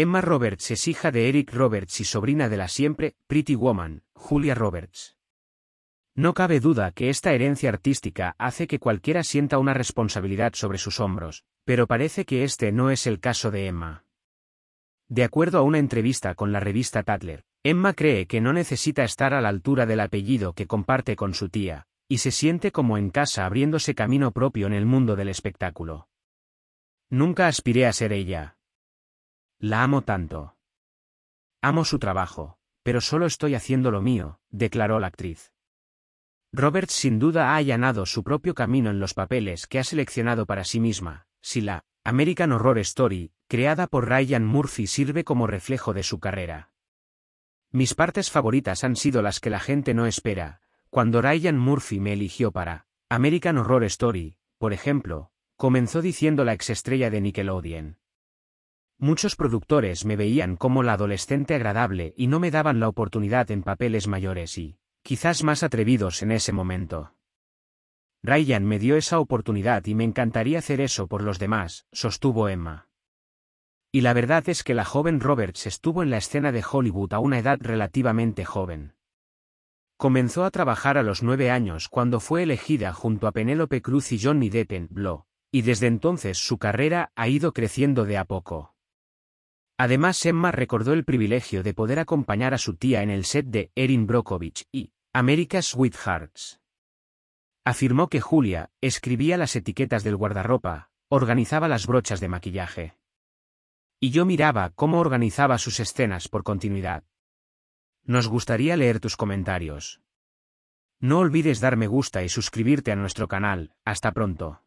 Emma Roberts es hija de Eric Roberts y sobrina de la siempre Pretty Woman, Julia Roberts. No cabe duda que esta herencia artística hace que cualquiera sienta una responsabilidad sobre sus hombros, pero parece que este no es el caso de Emma. De acuerdo a una entrevista con la revista Tatler, Emma cree que no necesita estar a la altura del apellido que comparte con su tía, y se siente como en casa abriéndose camino propio en el mundo del espectáculo. Nunca aspiré a ser ella, la amo tanto. Amo su trabajo, pero solo estoy haciendo lo mío, declaró la actriz. Roberts sin duda ha allanado su propio camino en los papeles que ha seleccionado para sí misma, si la American Horror Story, creada por Ryan Murphy, sirve como reflejo de su carrera. Mis partes favoritas han sido las que la gente no espera, cuando Ryan Murphy me eligió para American Horror Story, por ejemplo, comenzó diciendo la exestrella de Nickelodeon. Muchos productores me veían como la adolescente agradable y no me daban la oportunidad en papeles mayores y, quizás más atrevidos en ese momento. Ryan me dio esa oportunidad y me encantaría hacer eso por los demás, sostuvo Emma. Y la verdad es que la joven Roberts estuvo en la escena de Hollywood a una edad relativamente joven. Comenzó a trabajar a los nueve años cuando fue elegida junto a Penélope Cruz y Johnny Depp en Blow, y desde entonces su carrera ha ido creciendo de a poco. Además Emma recordó el privilegio de poder acompañar a su tía en el set de Erin Brockovich y America's Sweethearts. Afirmó que Julia escribía las etiquetas del guardarropa, organizaba las brochas de maquillaje. Y yo miraba cómo organizaba sus escenas por continuidad. Nos gustaría leer tus comentarios. No olvides dar me gusta y suscribirte a nuestro canal. Hasta pronto.